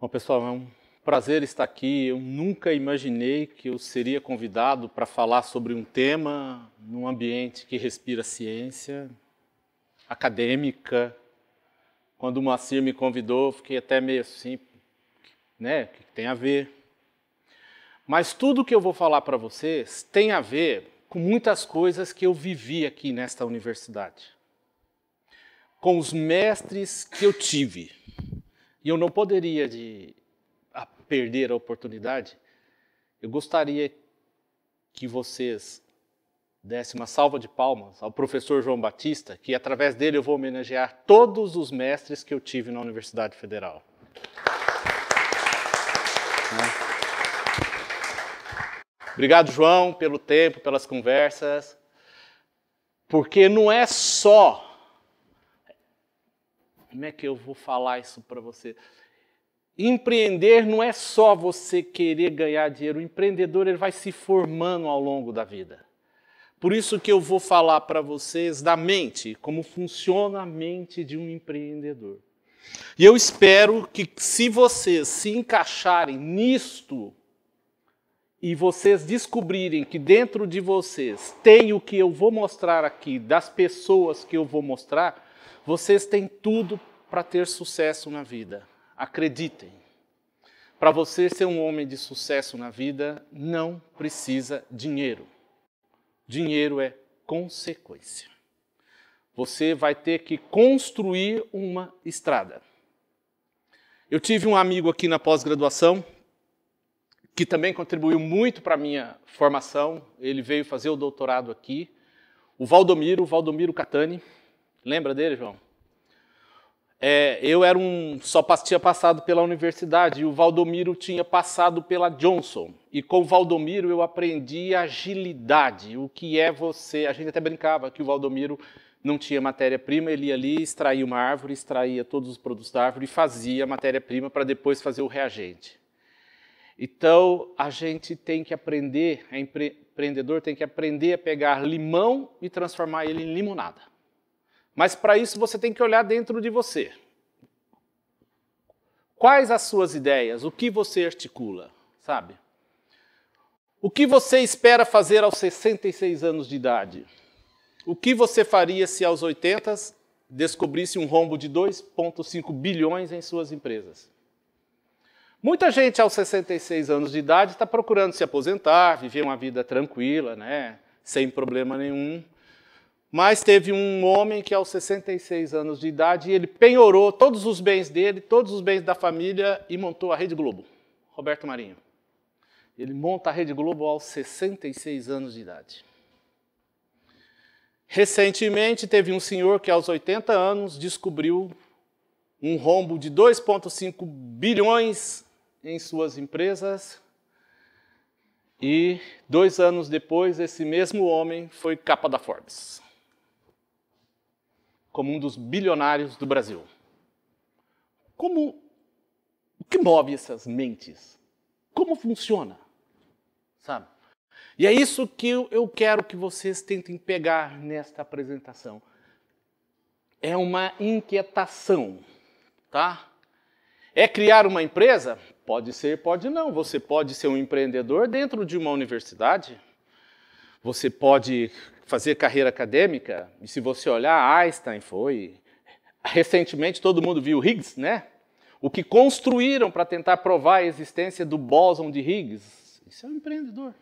Bom, pessoal, é um prazer estar aqui. Eu nunca imaginei que eu seria convidado para falar sobre um tema num ambiente que respira ciência acadêmica. Quando o Moacir me convidou, fiquei até meio assim, né? O que tem a ver? Mas tudo que eu vou falar para vocês tem a ver com muitas coisas que eu vivi aqui nesta universidade, com os mestres que eu tive. E eu não poderia de a perder a oportunidade. Eu gostaria que vocês dessem uma salva de palmas ao professor João Batista, que através dele eu vou homenagear todos os mestres que eu tive na Universidade Federal. Né? Obrigado, João, pelo tempo, pelas conversas. Porque não é só. Como é que eu vou falar isso para você? Empreender não é só você querer ganhar dinheiro. O empreendedor ele vai se formando ao longo da vida. Por isso que eu vou falar para vocês da mente, como funciona a mente de um empreendedor. E eu espero que, se vocês se encaixarem nisto e vocês descobrirem que dentro de vocês tem o que eu vou mostrar aqui, das pessoas que eu vou mostrar, vocês têm tudo para ter sucesso na vida. Acreditem. Para você ser um homem de sucesso na vida, não precisa dinheiro. Dinheiro é consequência você vai ter que construir uma estrada. Eu tive um amigo aqui na pós-graduação que também contribuiu muito para a minha formação. Ele veio fazer o doutorado aqui. O Valdomiro, o Valdomiro Catani. Lembra dele, João? É, eu era um só tinha passado pela universidade e o Valdomiro tinha passado pela Johnson. E com o Valdomiro eu aprendi agilidade, o que é você. A gente até brincava que o Valdomiro não tinha matéria-prima, ele ia ali, extraía uma árvore, extraía todos os produtos da árvore e fazia a matéria-prima para depois fazer o reagente. Então, a gente tem que aprender, o empreendedor tem que aprender a pegar limão e transformar ele em limonada. Mas para isso você tem que olhar dentro de você. Quais as suas ideias? O que você articula, sabe? O que você espera fazer aos 66 anos de idade? O que você faria se aos 80 descobrisse um rombo de 2,5 bilhões em suas empresas? Muita gente aos 66 anos de idade está procurando se aposentar, viver uma vida tranquila, né? sem problema nenhum. Mas teve um homem que aos 66 anos de idade, ele penhorou todos os bens dele, todos os bens da família e montou a Rede Globo. Roberto Marinho. Ele monta a Rede Globo aos 66 anos de idade. Recentemente teve um senhor que aos 80 anos descobriu um rombo de 2,5 bilhões em suas empresas. E dois anos depois, esse mesmo homem foi capa da Forbes, como um dos bilionários do Brasil. Como o que move essas mentes? Como funciona? Sabe? E é isso que eu quero que vocês tentem pegar nesta apresentação. É uma inquietação, tá? É criar uma empresa? Pode ser, pode não. Você pode ser um empreendedor dentro de uma universidade. Você pode fazer carreira acadêmica. E se você olhar, Einstein foi. Recentemente todo mundo viu Higgs, né? O que construíram para tentar provar a existência do bóson de Higgs. Isso é um empreendedor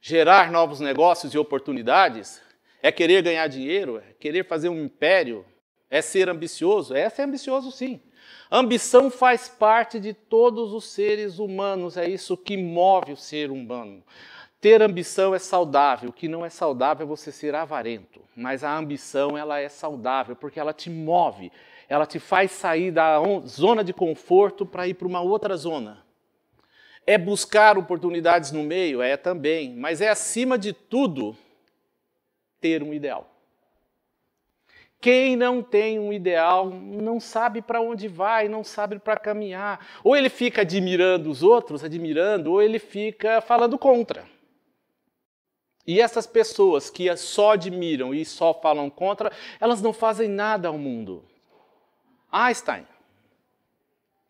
gerar novos negócios e oportunidades? É querer ganhar dinheiro? É querer fazer um império? É ser ambicioso? É ser ambicioso, sim. Ambição faz parte de todos os seres humanos, é isso que move o ser humano. Ter ambição é saudável, o que não é saudável é você ser avarento, mas a ambição ela é saudável porque ela te move, ela te faz sair da zona de conforto para ir para uma outra zona. É buscar oportunidades no meio? É também. Mas é, acima de tudo, ter um ideal. Quem não tem um ideal não sabe para onde vai, não sabe para caminhar. Ou ele fica admirando os outros, admirando, ou ele fica falando contra. E essas pessoas que só admiram e só falam contra, elas não fazem nada ao mundo. Einstein ah,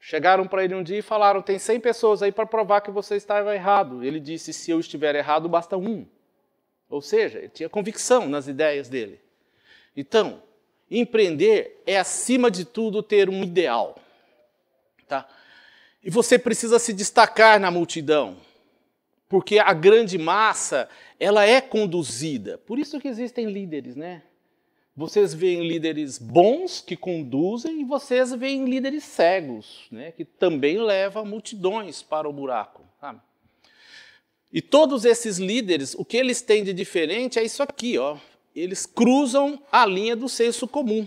Chegaram para ele um dia e falaram: tem 100 pessoas aí para provar que você estava errado. Ele disse: se eu estiver errado, basta um. Ou seja, ele tinha convicção nas ideias dele. Então, empreender é, acima de tudo, ter um ideal. Tá? E você precisa se destacar na multidão, porque a grande massa ela é conduzida. Por isso que existem líderes, né? Vocês veem líderes bons que conduzem e vocês veem líderes cegos, né, que também levam multidões para o buraco. Sabe? E todos esses líderes, o que eles têm de diferente é isso aqui, ó. Eles cruzam a linha do senso comum.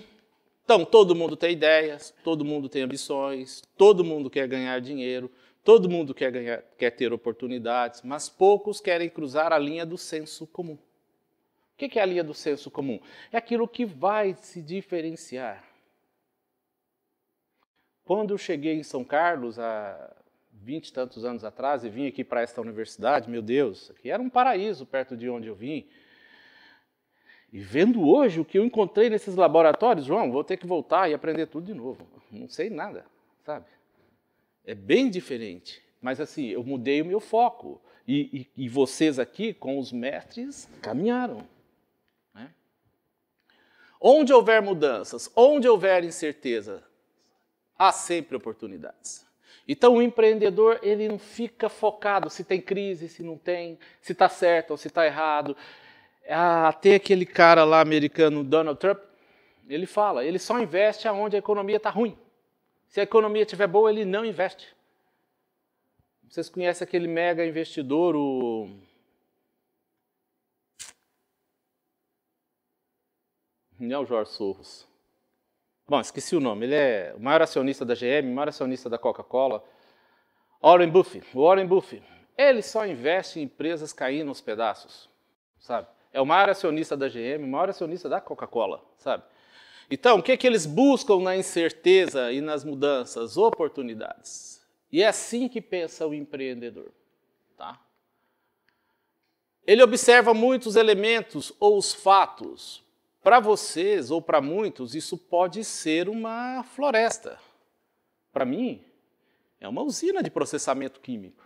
Então, todo mundo tem ideias, todo mundo tem ambições, todo mundo quer ganhar dinheiro, todo mundo quer, ganhar, quer ter oportunidades, mas poucos querem cruzar a linha do senso comum. O que é a linha do senso comum? É aquilo que vai se diferenciar. Quando eu cheguei em São Carlos, há vinte e tantos anos atrás, e vim aqui para esta universidade, meu Deus, aqui era um paraíso perto de onde eu vim. E vendo hoje o que eu encontrei nesses laboratórios, João, vou ter que voltar e aprender tudo de novo. Não sei nada, sabe? É bem diferente. Mas assim, eu mudei o meu foco. E, e, e vocês aqui, com os mestres, caminharam. Onde houver mudanças, onde houver incerteza, há sempre oportunidades. Então o empreendedor ele não fica focado se tem crise, se não tem, se está certo ou se está errado. Até ah, tem aquele cara lá americano, Donald Trump, ele fala, ele só investe aonde a economia está ruim. Se a economia estiver boa, ele não investe. Vocês conhecem aquele mega investidor, o não é o Jorge Sorros. Bom, esqueci o nome. Ele é o maior acionista da GM, o maior acionista da Coca-Cola. Warren Buffett. Warren Buffett. Ele só investe em empresas caindo aos pedaços, sabe? É o maior acionista da GM, o maior acionista da Coca-Cola, sabe? Então, o que, é que eles buscam na incerteza e nas mudanças? Oportunidades. E é assim que pensa o empreendedor. Tá? Ele observa muitos elementos ou os fatos para vocês ou para muitos, isso pode ser uma floresta. Para mim, é uma usina de processamento químico.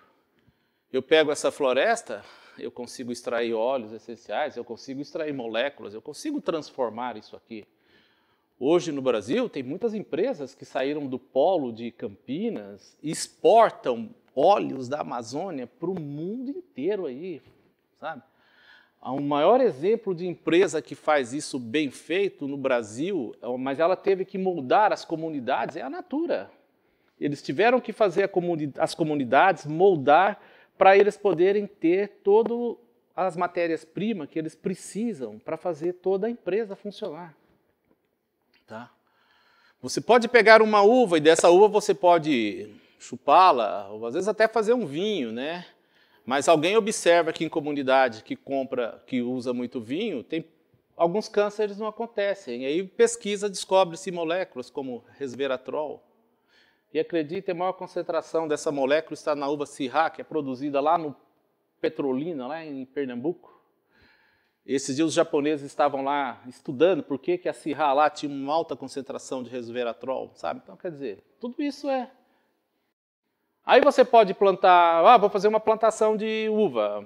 Eu pego essa floresta, eu consigo extrair óleos essenciais, eu consigo extrair moléculas, eu consigo transformar isso aqui. Hoje no Brasil tem muitas empresas que saíram do polo de Campinas e exportam óleos da Amazônia para o mundo inteiro aí, sabe? O maior exemplo de empresa que faz isso bem feito no Brasil, é mas ela teve que moldar as comunidades, é a Natura. Eles tiveram que fazer comuni as comunidades moldar para eles poderem ter todas as matérias-primas que eles precisam para fazer toda a empresa funcionar. Tá? Você pode pegar uma uva e dessa uva você pode chupá-la, ou às vezes até fazer um vinho, né? Mas alguém observa que em comunidade que compra, que usa muito vinho, tem alguns cânceres não acontecem. E aí pesquisa, descobre-se moléculas como resveratrol. E acredita, a maior concentração dessa molécula está na uva Syrah, que é produzida lá no Petrolina, lá em Pernambuco. Esses dias os japoneses estavam lá estudando por que, que a Syrah lá tinha uma alta concentração de resveratrol, sabe? Então, quer dizer, tudo isso é Aí você pode plantar, ah, vou fazer uma plantação de uva.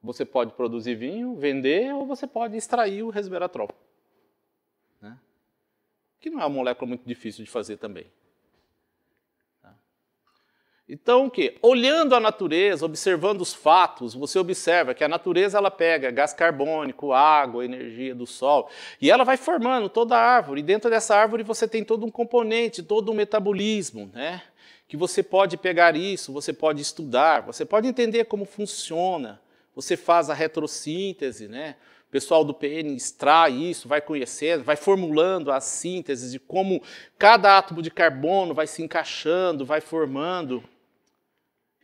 Você pode produzir vinho, vender, ou você pode extrair o resveratrol. Né? Que não é uma molécula muito difícil de fazer também. Então, o que? Olhando a natureza, observando os fatos, você observa que a natureza ela pega gás carbônico, água, energia do sol, e ela vai formando toda a árvore. E dentro dessa árvore você tem todo um componente, todo um metabolismo, né? Que você pode pegar isso, você pode estudar, você pode entender como funciona. Você faz a retrossíntese, né? O pessoal do PN extrai isso, vai conhecendo, vai formulando a síntese de como cada átomo de carbono vai se encaixando, vai formando.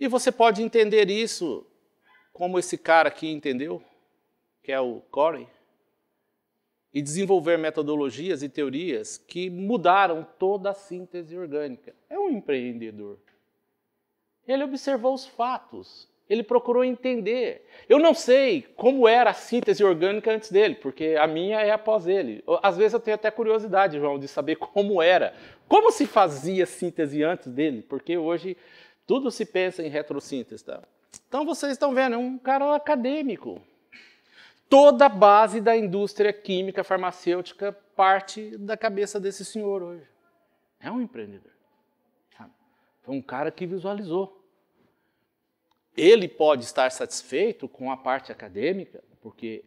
E você pode entender isso como esse cara aqui entendeu, que é o Corey, e desenvolver metodologias e teorias que mudaram toda a síntese orgânica. É um empreendedor. Ele observou os fatos, ele procurou entender. Eu não sei como era a síntese orgânica antes dele, porque a minha é após ele. Às vezes eu tenho até curiosidade, João, de saber como era. Como se fazia síntese antes dele? Porque hoje tudo se pensa em retrossíntese. Tá? Então vocês estão vendo, é um cara acadêmico. Toda a base da indústria química farmacêutica parte da cabeça desse senhor hoje. É um empreendedor. Foi um cara que visualizou. Ele pode estar satisfeito com a parte acadêmica, porque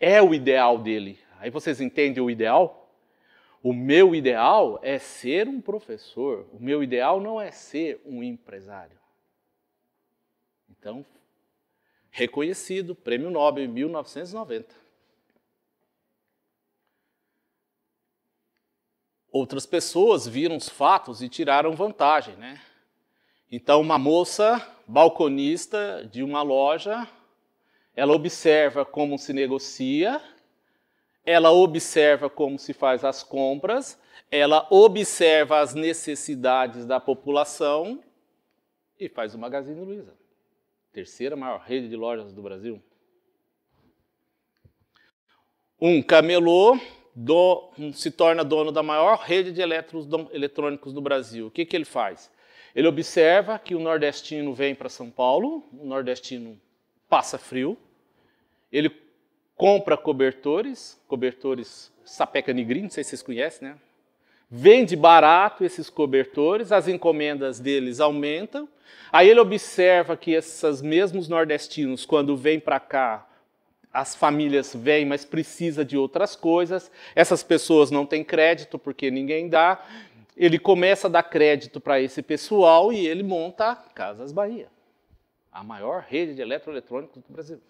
é o ideal dele. Aí vocês entendem o ideal? O meu ideal é ser um professor, o meu ideal não é ser um empresário. Então, reconhecido, Prêmio Nobel em 1990. Outras pessoas viram os fatos e tiraram vantagem, né? Então, uma moça balconista de uma loja, ela observa como se negocia ela observa como se faz as compras, ela observa as necessidades da população e faz o Magazine Luiza, terceira maior rede de lojas do Brasil. Um camelô do, se torna dono da maior rede de do, eletrônicos do Brasil. O que, que ele faz? Ele observa que o nordestino vem para São Paulo, o nordestino passa frio, ele compra cobertores, cobertores Sapeca negrinho, não sei se vocês conhecem, né? Vende barato esses cobertores, as encomendas deles aumentam. Aí ele observa que esses mesmos nordestinos, quando vêm para cá, as famílias vêm, mas precisa de outras coisas. Essas pessoas não têm crédito porque ninguém dá. Ele começa a dar crédito para esse pessoal e ele monta Casas Bahia, a maior rede de eletroeletrônicos do Brasil.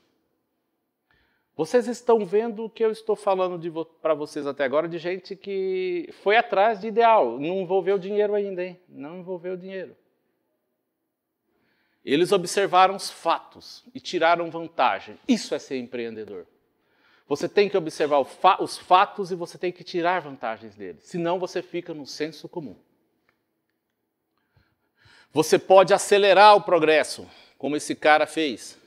Vocês estão vendo o que eu estou falando vo para vocês até agora de gente que foi atrás de ideal, não envolveu dinheiro ainda, hein? Não envolveu dinheiro. Eles observaram os fatos e tiraram vantagem. Isso é ser empreendedor. Você tem que observar fa os fatos e você tem que tirar vantagens deles, senão você fica no senso comum. Você pode acelerar o progresso, como esse cara fez.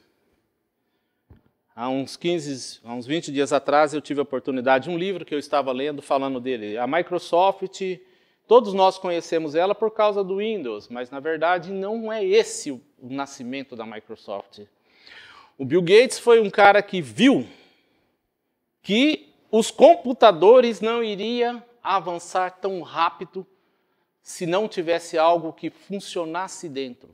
Há uns 15, há uns 20 dias atrás eu tive a oportunidade de um livro que eu estava lendo falando dele. A Microsoft, todos nós conhecemos ela por causa do Windows, mas na verdade não é esse o nascimento da Microsoft. O Bill Gates foi um cara que viu que os computadores não iriam avançar tão rápido se não tivesse algo que funcionasse dentro.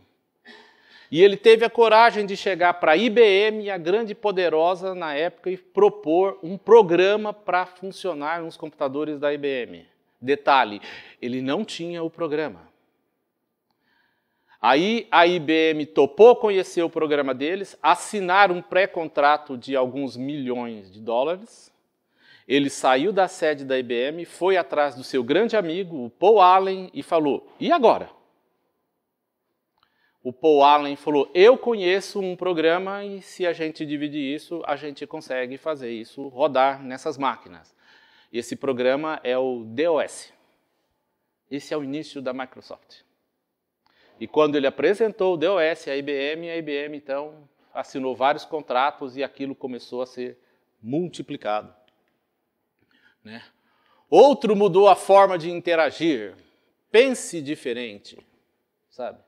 E ele teve a coragem de chegar para a IBM, a grande e poderosa na época, e propor um programa para funcionar nos computadores da IBM. Detalhe, ele não tinha o programa. Aí a IBM topou conhecer o programa deles, assinar um pré-contrato de alguns milhões de dólares. Ele saiu da sede da IBM, foi atrás do seu grande amigo, o Paul Allen, e falou: "E agora?" o Paul Allen falou: Eu conheço um programa e se a gente dividir isso, a gente consegue fazer isso rodar nessas máquinas. Esse programa é o DOS. Esse é o início da Microsoft. E quando ele apresentou o DOS à IBM, a IBM então assinou vários contratos e aquilo começou a ser multiplicado. Né? Outro mudou a forma de interagir. Pense diferente, sabe?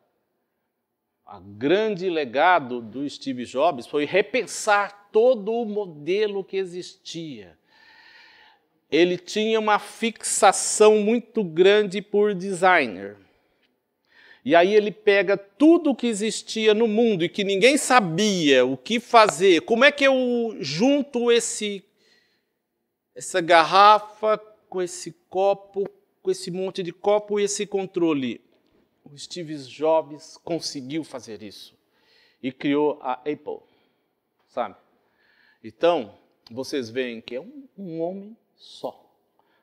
a grande legado do Steve Jobs foi repensar todo o modelo que existia. Ele tinha uma fixação muito grande por designer. E aí ele pega tudo que existia no mundo e que ninguém sabia o que fazer. Como é que eu junto esse essa garrafa com esse copo, com esse monte de copo e esse controle? O Steve Jobs conseguiu fazer isso e criou a Apple, sabe? Então, vocês veem que é um, um homem só.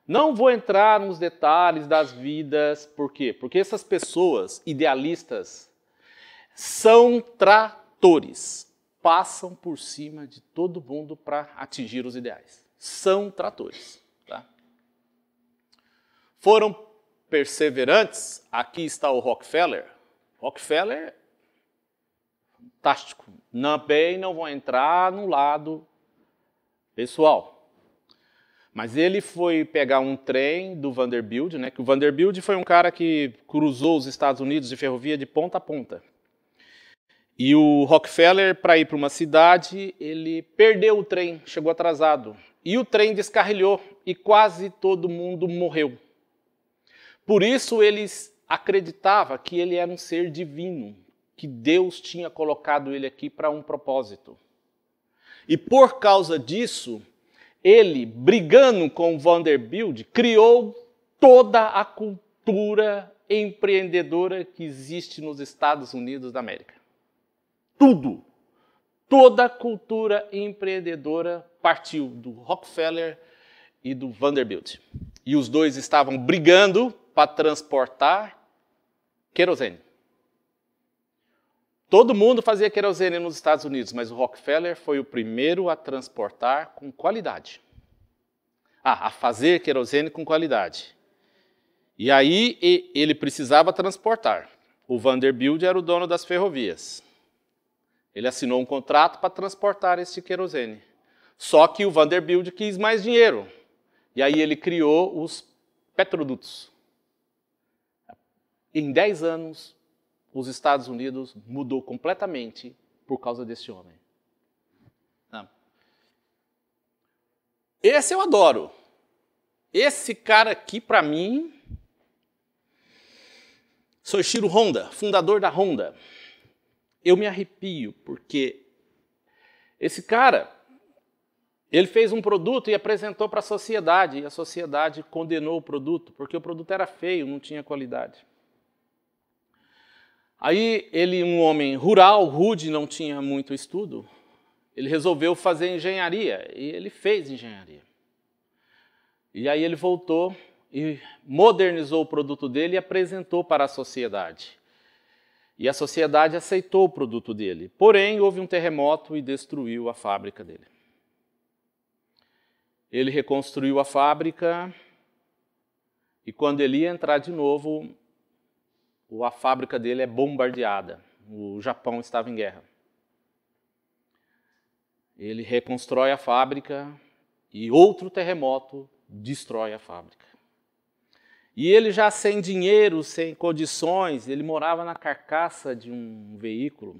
Não vou entrar nos detalhes das vidas, por quê? Porque essas pessoas idealistas são tratores, passam por cima de todo mundo para atingir os ideais. São tratores. Tá? Foram perseverantes, aqui está o Rockefeller. Rockefeller, fantástico. Também não vou entrar no lado pessoal. Mas ele foi pegar um trem do Vanderbilt, né? Que o Vanderbilt foi um cara que cruzou os Estados Unidos de ferrovia de ponta a ponta. E o Rockefeller, para ir para uma cidade, ele perdeu o trem, chegou atrasado. E o trem descarrilhou e quase todo mundo morreu. Por isso ele acreditava que ele era um ser divino, que Deus tinha colocado ele aqui para um propósito. E por causa disso, ele, brigando com Vanderbilt, criou toda a cultura empreendedora que existe nos Estados Unidos da América. Tudo. Toda a cultura empreendedora partiu do Rockefeller e do Vanderbilt e os dois estavam brigando para transportar querosene. Todo mundo fazia querosene nos Estados Unidos, mas o Rockefeller foi o primeiro a transportar com qualidade. Ah, a fazer querosene com qualidade. E aí ele precisava transportar. O Vanderbilt era o dono das ferrovias. Ele assinou um contrato para transportar esse querosene. Só que o Vanderbilt quis mais dinheiro. E aí ele criou os petrodutos. Em 10 anos, os Estados Unidos mudou completamente por causa desse homem. Tá. Esse eu adoro. Esse cara aqui, para mim, Soichiro Honda, fundador da Honda. Eu me arrepio porque esse cara ele fez um produto e apresentou para a sociedade, e a sociedade condenou o produto, porque o produto era feio, não tinha qualidade. Aí ele, um homem rural, rude, não tinha muito estudo, ele resolveu fazer engenharia, e ele fez engenharia. E aí ele voltou e modernizou o produto dele e apresentou para a sociedade. E a sociedade aceitou o produto dele. Porém, houve um terremoto e destruiu a fábrica dele. Ele reconstruiu a fábrica e quando ele ia entrar de novo, a fábrica dele é bombardeada. O Japão estava em guerra. Ele reconstrói a fábrica e outro terremoto destrói a fábrica. E ele já sem dinheiro, sem condições, ele morava na carcaça de um veículo.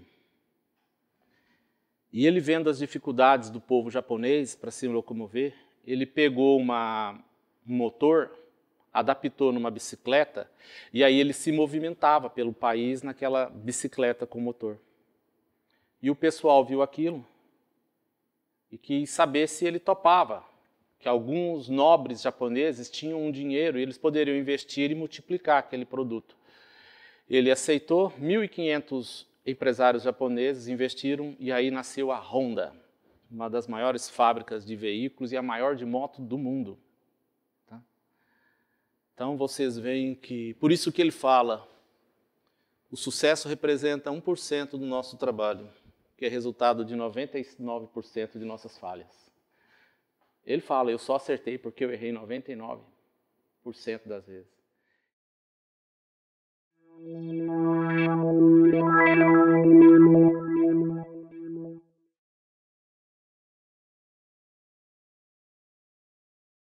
E ele vendo as dificuldades do povo japonês para se locomover, ele pegou uma, um motor, adaptou numa bicicleta e aí ele se movimentava pelo país naquela bicicleta com motor. E o pessoal viu aquilo e quis saber se ele topava, que alguns nobres japoneses tinham um dinheiro e eles poderiam investir e multiplicar aquele produto. Ele aceitou, 1.500 empresários japoneses investiram e aí nasceu a Honda uma das maiores fábricas de veículos e a maior de moto do mundo. Tá? Então vocês veem que, por isso que ele fala, o sucesso representa 1% do nosso trabalho, que é resultado de 99% de nossas falhas. Ele fala, eu só acertei porque eu errei 99% das vezes.